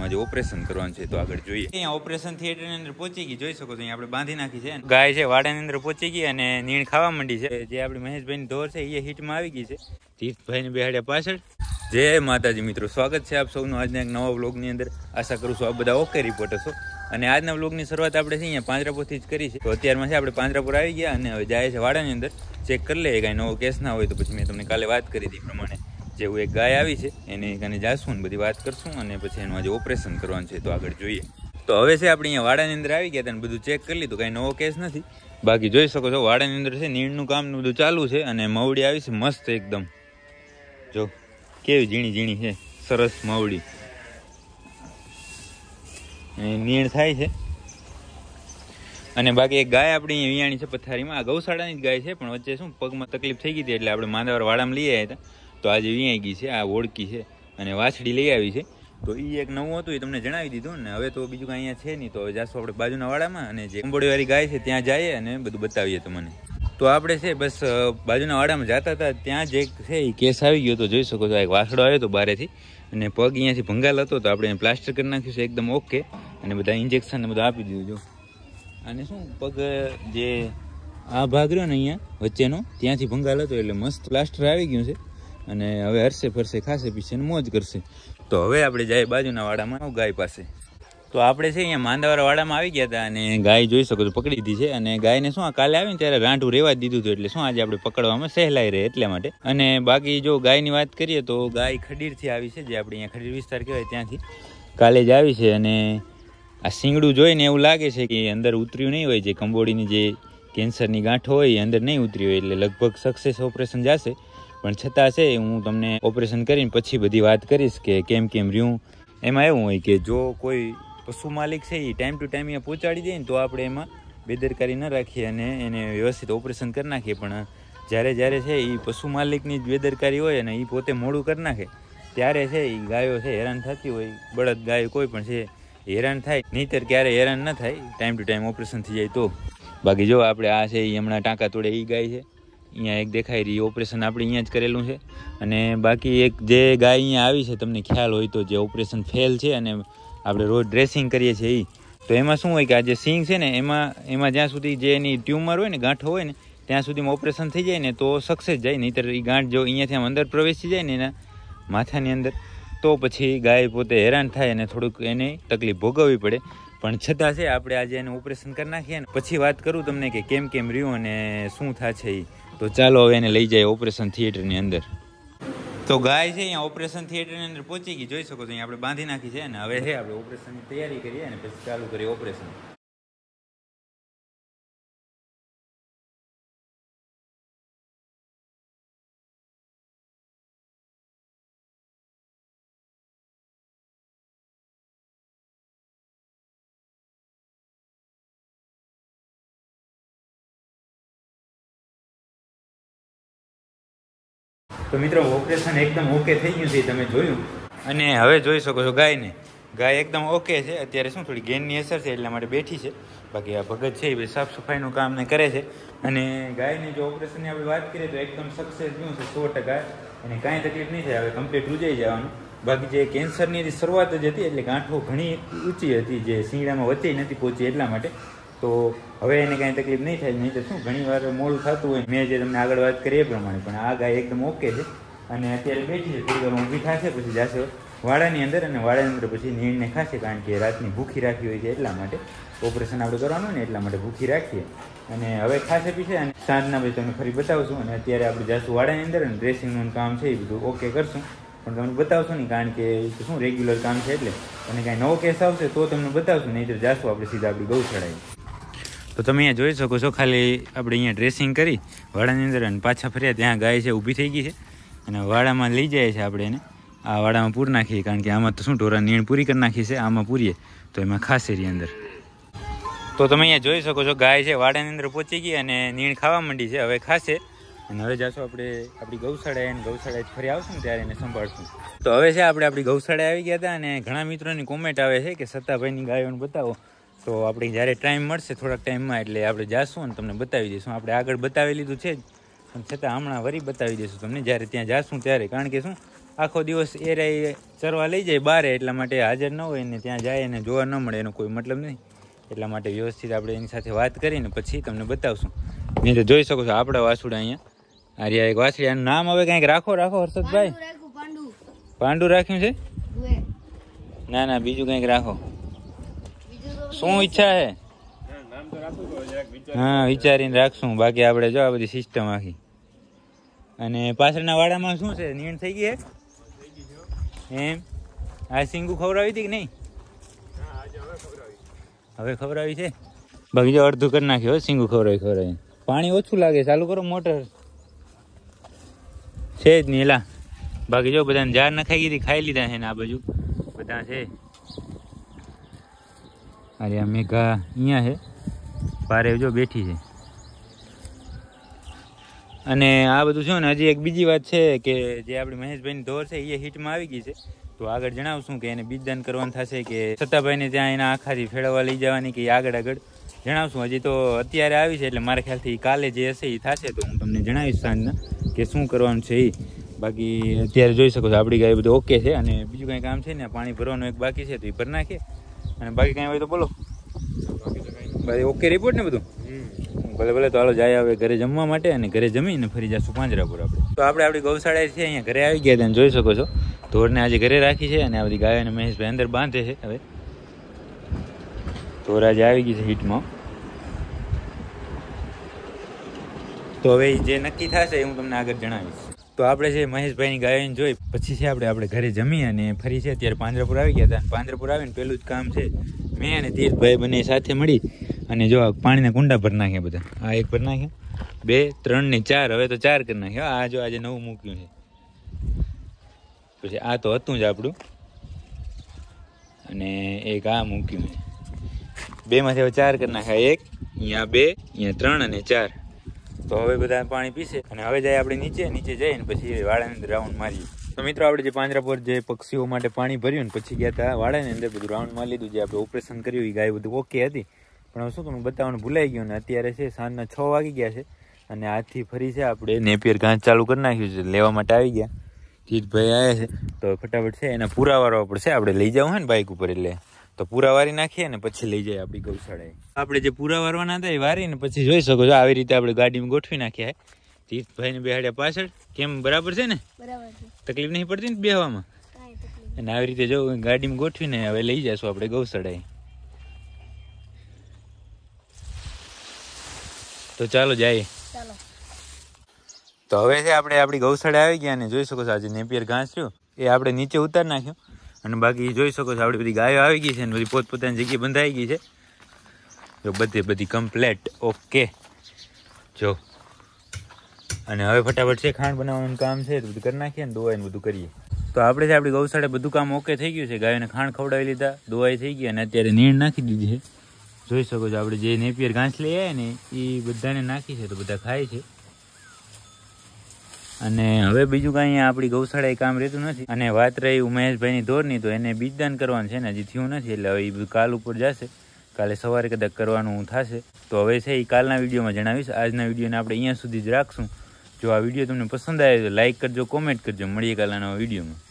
નું આજે ઓપરેશન કરવાનું છે તો આગળ જોઈએ અહીંયા ઓપરેશન થિયેટર ની અંદર પહોંચી ગઈ જોઈ શકો છો અહીંયા આપણે બાંધી નાખી છે ગાય છે વાડાની અંદર પહોંચી ગઈ અને નીણ ખાવા માંડી છે જે આપણી મહેશભાઈ ની ઢોર છે એ હીટમાં આવી ગઈ છે તીર્થભાઈ ને બેહાડ્યા પાછળ જય માતાજી મિત્રો સ્વાગત છે આપ સૌનું આજના એક નવા વ્લોગની અંદર આશા કરું છું આપ બધા ઓકે રિપોર્ટ છો અને આજના વ્લોગની શરૂઆત આપણે છે અહીંયા પાંજરાપોરથી જ કરી છે તો અત્યારમાં છે આપણે પાંજરાપુર આવી ગયા અને હવે જાય છે વાડાની અંદર ચેક કરી લઈએ કાંઈ નવો કેસ ના હોય તો પછી મેં તમને કાલે વાત કરી હતી પ્રમાણે જેવું એક ગાય આવી છે એને કને જાશું ને બધી વાત કરશું અને પછી એનું આજે ઓપરેશન કરવાનું છે તો આગળ જોઈએ તો હવે છે આપણે અહીંયા વાડાની અંદર આવી ગયા અને બધું ચેક કરી લીધું કાંઈ નવો કેસ નથી બાકી જોઈ શકો છો વાડાની અંદર છે નીણનું કામનું બધું ચાલુ છે અને મવડી આવી છે મસ્ત એકદમ જો કેવી ઝીણી ઝીણી છે સરસ મવડી નીણ થાય છે અને બાકી એક ગાય આપણી વિયાણી છે પથારીમાં આ ગૌશાળાની જ ગાય છે પણ વચ્ચે શું પગમાં તકલીફ થઈ ગઈ હતી એટલે આપણે માંદાવાર વાડામાં લઈ આવ્યા હતા તો આજે વીઆઈ ગઈ છે આ ઓળકી છે અને વાછડી લઈ આવી છે તો એ એક નવું હતું એ તમને જણાવી દીધું ને હવે તો બીજું કાંઈ અહીંયા છે નહીં તો હવે જાશું આપણે બાજુના વાડામાં અને જે કંબોડીવાળી ગાય છે ત્યાં જઈએ અને બધું બતાવીએ તમને તો આપણે છે બસ બાજુના વાડામાં જતા હતા ત્યાં જ એક છે એ કેસ આવી ગયો તો જોઈ શકો છો એક વાસડો આવ્યો હતો બહારેથી અને પગ અહીંયાથી ભંગાલ હતો તો આપણે પ્લાસ્ટર કરી નાખ્યું છે એકદમ ઓકે અને બધા ઇન્જેક્શન ને બધું આપી દીધું જો અને શું પગ જે આ ભાગ રહ્યો ને અહીંયા વચ્ચેનો ત્યાંથી ભંગાલ હતો એટલે મસ્ત પ્લાસ્ટર આવી ગયું છે અને હવે હરશે ફરશે ખાશે પીશે મોજ કરશે તો હવે આપણે જાય બાજુના વાડામાં ગાય પાસે તો આપણે છે અહીંયા માંદાવાળા વાડામાં આવી ગયા હતા અને ગાય જોઈ શકો છો પકડી દીધી છે અને ગાયને શું આ કાલે આવીને ત્યારે રાંઠું રેવા દીધું હતું એટલે શું આજે આપણે પકડવામાં સહેલાઈ રહે એટલા માટે અને બાકી જો ગાયની વાત કરીએ તો ગાય ખડીરથી આવી છે જે આપણે અહીંયા ખડીર વિસ્તાર કહેવાય ત્યાંથી કાલે જ આવી છે અને આ શિંગડું જોઈને એવું લાગે છે કે અંદર ઉતર્યું નહીં હોય જે કંબોડીની જે કેન્સરની ગાંઠો હોય એ અંદર નહીં ઉતરી હોય એટલે લગભગ સક્સેસ ઓપરેશન જશે પણ છતાં છે હું તમને ઓપરેશન કરીને પછી બધી વાત કરીશ કે કેમ કેમ રહ્યું એમાં એવું હોય કે જો કોઈ પશુ માલિક છે એ ટાઈમ ટુ ટાઈમ અહીંયા પહોંચાડી દે ને તો આપણે એમાં બેદરકારી ન રાખીએ અને એને વ્યવસ્થિત ઓપરેશન કરી નાખીએ પણ જ્યારે જ્યારે છે એ પશુ માલિકની જ બેદરકારી હોય અને એ પોતે મોડું કરી નાખે ત્યારે છે એ ગાયો છે હેરાન થતી હોય બળદ ગાય કોઈ પણ છે હેરાન થાય નહીંતર ક્યારે હેરાન ન થાય ટાઈમ ટુ ટાઈમ ઓપરેશન થઈ જાય તો બાકી જો આપણે આ છે એ હમણાં ટાંકા તોડે એ ગાય છે અહીંયા એક દેખાઈ રહી ઓપરેશન આપણે અહીંયા જ કરેલું છે અને બાકી એક જે ગાય અહીંયા આવી છે તમને ખ્યાલ હોય તો જે ઓપરેશન ફેલ છે અને આપણે રોજ ડ્રેસિંગ કરીએ છીએ એ તો એમાં શું હોય કે આ જે સિંગ છે ને એમાં એમાં જ્યાં સુધી જે એની ટ્યુમર હોય ને ગાંઠો હોય ને ત્યાં સુધીમાં ઓપરેશન થઈ જાય ને તો સક્સેસ જાય નહીંતર એ ગાંઠ જો અહીંયાથી આમ અંદર પ્રવેશી જાય ને એના માથાની અંદર તો પછી ગાય પોતે હેરાન થાય અને થોડુંક એને તકલીફ ભોગવવી પડે પણ છતાં છે આપણે આજે એને ઓપરેશન કરી નાખીએ ને પછી વાત કરું તમને કે કેમ કેમ રહ્યું અને શું થશે એ તો ચાલો હવે એને લઈ જાય ઓપરેશન થિયેટરની અંદર તો ગાય છે અહીંયા ઓપરેશન થિયેટરની અંદર પહોંચી ગઈ જોઈ શકો છો અહીંયા આપણે બાંધી નાખી છે અને હવે છે આપણે ઓપરેશનની તૈયારી કરીએ અને પછી ચાલુ કરીએ ઓપરેશન તો મિત્રો ઓપરેશન એકદમ ઓકે થઈ ગયું છે તમે જોયું અને હવે જોઈ શકો છો ગાયને ગાય એકદમ ઓકે છે અત્યારે શું થોડી ગેનની અસર છે એટલા માટે બેઠી છે બાકી આ ભગત છે એ સાફ સફાઈનું કામ ને કરે છે અને ગાયની જો ઓપરેશનની આપણે વાત કરીએ તો એકદમ સક્સેસ ગયું છે સો ટકા અને કાંઈ તકલીફ નહીં થાય હવે કમ્પ્લીટ રૂજાઈ જવાનું બાકી જે કેન્સરની શરૂઆત જ હતી એટલે ગાંઠો ઘણી ઊંચી હતી જે શિંગડામાં વચ્ચે નથી પહોંચી એટલા માટે તો હવે એને કાંઈ તકલીફ નહીં થાય નહીં તો શું ઘણી વાર મોલ થતું હોય મેં જે તમને આગળ વાત કરી એ પ્રમાણે પણ આ ગાય એકદમ ઓકે છે અને અત્યારે બેઠી છે થોડી વાર ઊભી થશે પછી જશે વાડાની અંદર અને વાડાની અંદર પછી નીણને ખાશે કારણ કે રાતની ભૂખી રાખી હોય છે એટલા માટે ઓપરેશન આપણે કરવાનું ને એટલા માટે ભૂખી રાખીએ અને હવે ખાશે પીશે અને સાંજના પછી તમને ફરી બતાવશું અને અત્યારે આપણે જશું વાડાની અંદર અને ડ્રેસિંગનું કામ છે એ બધું ઓકે કરશું પણ તમને બતાવશો નહીં કારણ કે શું રેગ્યુલર કામ છે એટલે અને કાંઈ નવો કેસ આવશે તો તમને બતાવશું નહીં તો જશું આપણે સીધા આપણી ગૌશાળાએ તો તમે અહીંયા જોઈ શકો છો ખાલી આપણે અહીંયા ડ્રેસિંગ કરી વાડાની અંદર અને પાછા ફર્યા ત્યાં ગાય છે ઊભી થઈ ગઈ છે અને વાડામાં લઈ જાય છે આપણે એને આ વાડામાં પૂર નાખીએ કારણ કે આમાં તો શું ઢોરા નીણ પૂરી કરી નાખી છે આમાં પૂરીએ તો એમાં ખાસેરી અંદર તો તમે અહીંયા જોઈ શકો છો ગાય છે વાડાની અંદર પહોંચી ગઈ અને નીણ ખાવા માંડી છે હવે ખાશે અને હવે જાશું આપણે આપણી ગૌશાળા એને ગૌશાળાએ ફરી આવશું ને ત્યારે એને સંભાળશું તો હવે છે આપણે આપણી ગૌશાળા આવી ગયા હતા અને ઘણા મિત્રોની કોમેન્ટ આવે છે કે સત્તાભાઈની ગાયોને બતાવો તો આપણે જ્યારે ટાઈમ મળશે થોડાક ટાઈમમાં એટલે આપણે જાશું અને તમને બતાવી દઈશું આપણે આગળ બતાવી લીધું છે જ પણ છતાં હમણાં વરી બતાવી દઈશું તમને જ્યારે ત્યાં જાશું ત્યારે કારણ કે શું આખો દિવસ એ રહી ચરવા લઈ જાય બારે એટલા માટે હાજર ન હોય ને ત્યાં જાય એને જોવા ન મળે એનો કોઈ મતલબ નહીં એટલા માટે વ્યવસ્થિત આપણે એની સાથે વાત કરીને પછી તમને બતાવશું નહીં તો જોઈ શકો છો આપણા વાસુડા અહીંયા આર્યા એક વાસડી આનું નામ હવે કંઈક રાખો રાખો હર્ષદભાઈ પાંડુ રાખ્યું છે ના ના બીજું કંઈક રાખો શું ઈચ્છા છે હા વિચારીને રાખશું બાકી આપણે જો આ બધી સિસ્ટમ આખી અને પાછળના વાડામાં શું છે નીણ થઈ ગઈ એમ આ સિંગુ ખવડાવી હતી કે નહીં હવે ખવડાવી છે બાકી જો અડધું કરી નાખ્યો સિંગુ ખવડાવી ખવડાવી પાણી ઓછું લાગે ચાલુ કરો મોટર છે જ નહીં એલા બાકી જો બધાને ઝાડ નખાઈ ગઈ ખાઈ લીધા છે ને આ બાજુ બધા છે અરે મેઘા અહીંયા છે ભારે જો બેઠી છે અને આ બધું છે ને હજી એક બીજી વાત છે કે જે આપણી મહેશભાઈની ધોર છે એ હીટમાં આવી ગઈ છે તો આગળ જણાવશું કે એને બીજદાન કરવાનું થશે કે સત્તાભાઈને ત્યાં એના આખાથી ફેળવવા લઈ જવાની કે આગળ આગળ જણાવશું હજી તો અત્યારે આવી છે એટલે મારા ખ્યાલથી કાલે જે હશે એ થશે તો હું તમને જણાવીશ સાંજના કે શું કરવાનું છે એ બાકી અત્યારે જોઈ શકો છો આપણી ગાય બધું ઓકે છે અને બીજું કંઈ કામ છે ને પાણી ભરવાનું એક બાકી છે તો એ ભરી નાખે અને બાકી કાંઈ હોય તો બોલો ભાઈ ઓકે રિપોર્ટ ને બધું ભલે ભલે તો હાલો જાય આવે ઘરે જમવા માટે અને ઘરે જમીને ફરી જશું પાંજરાપુર આપણે તો આપણે આપણી ગૌશાળા છે અહીંયા ઘરે આવી ગયા તમે જોઈ શકો છો ધોરને આજે ઘરે રાખી છે અને આ બધી ગાયો અને મહેશભાઈ અંદર બાંધે છે હવે ઢોર આજે આવી ગઈ છે હીટમાં તો હવે જે નક્કી થશે એ હું તમને આગળ જણાવીશ તો આપણે છે મહેશભાઈની ગાયન જોઈ પછી છે આપણે આપણે ઘરે જમી અને ફરી છે અત્યારે પાંજરાપુર આવી ગયા હતા પાંજરાપુર આવીને પહેલું જ કામ છે મેં અને તીર્થભાઈ બંને સાથે મળી અને જો પાણીના કુંડા ભરી નાખ્યા બધા આ એક ભરી નાખ્યા બે ત્રણ ને ચાર હવે તો ચાર કરી નાખ્યા આ જો આજે નવું મૂક્યું છે પછી આ તો હતું જ આપણું અને એક આ મૂક્યું છે બેમાંથી હવે ચાર કરી નાખ્યા એક અહીંયા બે અહીંયા ત્રણ અને ચાર તો હવે બધા પાણી પીશે અને હવે જાય આપણે નીચે નીચે જઈએ ને પછી વાળાની અંદર રાઉન્ડ મારીએ તો મિત્રો આપણે જે પાંજરા પર જે પક્ષીઓ માટે પાણી ભર્યું ને પછી ગયા હતા વાળાની અંદર બધું રાઉન્ડ મારી લીધું જે આપણે ઓપરેશન કર્યું એ ગાય બધું ઓકે હતી પણ હવે શું તમને બતાવવાનું ભૂલાઈ ગયું ને અત્યારે છે સાંજના છ વાગી ગયા છે અને આજથી ફરી છે આપણે નેપિયર ઘાસ ચાલુ કરી નાખ્યું છે લેવા માટે આવી ગયા જીતભાઈ આવ્યા છે તો ફટાફટ છે એના પુરાવાળો પડશે આપણે લઈ જવું હોય ને બાઇક ઉપર એટલે તો પૂરા વારી નાખીએ ને પછી લઈ જાય આપણી ગૌશાળાએ આપણે જે પૂરા વારવાના હતા એ વારીને પછી જોઈ શકો છો આવી રીતે આપણે ગાડીમાં ગોઠવી નાખ્યા તીર્થભાઈ ને બેહાડ્યા પાછળ કેમ બરાબર છે ને તકલીફ નહીં પડતી ને બેહવામાં અને આવી રીતે જો ગાડીમાં ગોઠવીને હવે લઈ જશું આપણે ગૌશાળાએ તો ચાલો જાય તો હવે છે આપણે આપણી ગૌશાળા આવી ગયા ને જોઈ શકો છો આજે નેપિયર ઘાસ રહ્યું એ આપણે નીચે ઉતાર નાખ્યું અને બાકી જોઈ શકો છો આપણી બધી ગાયો આવી ગઈ છે અને બધી પોતપોતાની જગ્યાએ બંધાઈ ગઈ છે જો બધી બધી કમ્પ્લેટ ઓકે જો અને હવે ફટાફટ છે ખાંડ બનાવવાનું કામ છે તો બધું કરી નાખીએ ને દોવાઈને બધું કરીએ તો આપણે છે આપણી ગૌશાળે બધું કામ ઓકે થઈ ગયું છે ગાયોને ખાંડ ખવડાવી લીધા દોવાઈ થઈ ગઈ અને અત્યારે નીણ નાખી દીધી છે જોઈ શકો છો આપણે જે નેપિયર ઘાસ લઈ આવ્યા ને એ બધાને નાખી છે તો બધા ખાય છે અને હવે બીજું કાંઈ આપણી ગૌશાળાએ કામ રહેતું નથી અને વાત રહી ઉમેશભાઈની દોરની તો એને બીજદાન કરવાનું છે ને હજી થયું નથી એટલે હવે કાલ ઉપર જશે કાલે સવારે કદાચ કરવાનું થશે તો હવે છે એ કાલના વિડીયોમાં જણાવીશ આજના વિડીયોને આપણે અહીંયા સુધી જ રાખશું જો આ વિડીયો તમને પસંદ આવે તો લાઇક કરજો કોમેન્ટ કરજો મળીએ કાલના વિડીયોમાં